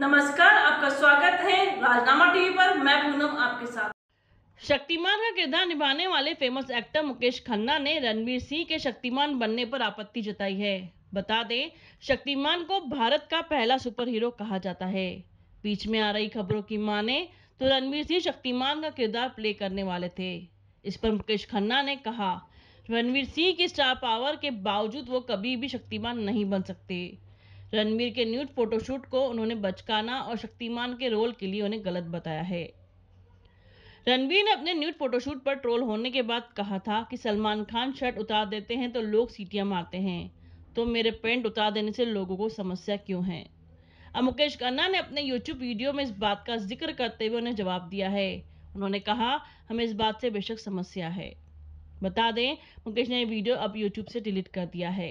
नमस्कार आपका स्वागत है राजनामा टीवी पर मैं पूनम आपके साथ शक्तिमान का किरदार निभाने वाले फेमस एक्टर मुकेश खन्ना ने रणवीर सिंह के शक्तिमान बनने पर आपत्ति जताई है बता दें शक्तिमान को भारत का पहला सुपर हीरो कहा जाता है बीच में आ रही खबरों की माने तो रणवीर सिंह शक्तिमान का किरदार प्ले करने वाले थे इस पर मुकेश खन्ना ने कहा रणवीर सिंह की स्टार पावर के बावजूद वो कभी भी शक्तिमान नहीं बन सकते रणबीर के न्यूट फोटोशूट को उन्होंने बचकाना और शक्तिमान के रोल के लिए उन्हें गलत बताया है रणबीर ने अपने न्यूट फोटोशूट पर ट्रोल होने के बाद कहा था कि सलमान खान शर्ट उतार देते हैं तो लोग सीटियाँ मारते हैं तो मेरे पेंट उतार देने से लोगों को समस्या क्यों है अब मुकेश खन्ना ने अपने यूट्यूब वीडियो में इस बात का जिक्र करते हुए उन्हें जवाब दिया है उन्होंने कहा हमें इस बात से बेशक समस्या है बता दें मुकेश ने वीडियो अब यूट्यूब से डिलीट कर दिया है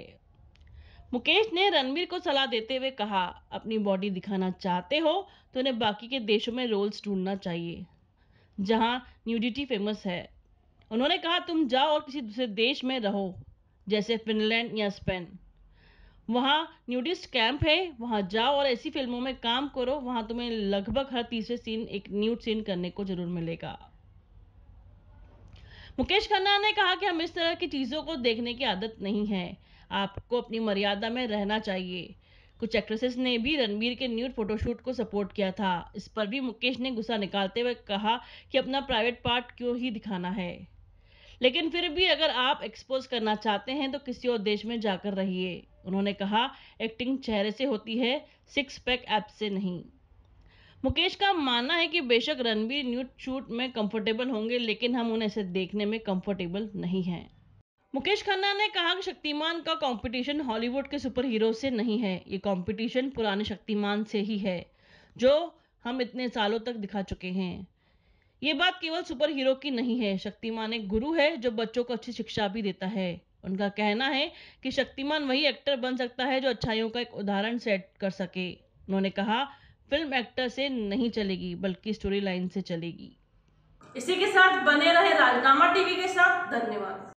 मुकेश ने रणबीर को सलाह देते हुए कहा अपनी बॉडी दिखाना चाहते हो तो उन्हें बाकी के देशों में रोल्स ढूंढना चाहिए जहां न्यूडिटी फेमस है उन्होंने कहा तुम जाओ और किसी दूसरे देश में रहो जैसे फिनलैंड या स्पेन वहाँ न्यूडिस्ट कैंप है वहाँ जाओ और ऐसी फिल्मों में काम करो वहाँ तुम्हें लगभग हर तीसरे सीन एक न्यूड सीन करने को जरूर मिलेगा मुकेश खन्ना ने कहा कि हम इस तरह की चीज़ों को देखने की आदत नहीं है आपको अपनी मर्यादा में रहना चाहिए कुछ एक्ट्रेसेस ने भी रणबीर के न्यूड फोटोशूट को सपोर्ट किया था इस पर भी मुकेश ने गुस्सा निकालते हुए कहा कि अपना प्राइवेट पार्ट क्यों ही दिखाना है लेकिन फिर भी अगर आप एक्सपोज करना चाहते हैं तो किसी और देश में जाकर रहिए उन्होंने कहा एक्टिंग चेहरे से होती है सिक्स पैक ऐप से नहीं मुकेश का मानना है कि बेशक रणबीर न्यूड शूट में कंफर्टेबल होंगे लेकिन हम उन्हें इसे देखने में कंफर्टेबल नहीं हैं मुकेश खन्ना ने कहा कि शक्तिमान का कंपटीशन हॉलीवुड के सुपर हीरो से नहीं है ये कंपटीशन पुराने शक्तिमान से ही है जो हम इतने सालों तक दिखा चुके हैं ये बात केवल सुपर हीरो की नहीं है शक्तिमान एक गुरु है जो बच्चों को अच्छी शिक्षा भी देता है उनका कहना है कि शक्तिमान वही एक्टर बन सकता है जो अच्छाइयों का एक उदाहरण सेट कर सके उन्होंने कहा फिल्म एक्टर से नहीं चलेगी बल्कि स्टोरी लाइन से चलेगी इसी के साथ बने रहे राजनामा टीवी के साथ धन्यवाद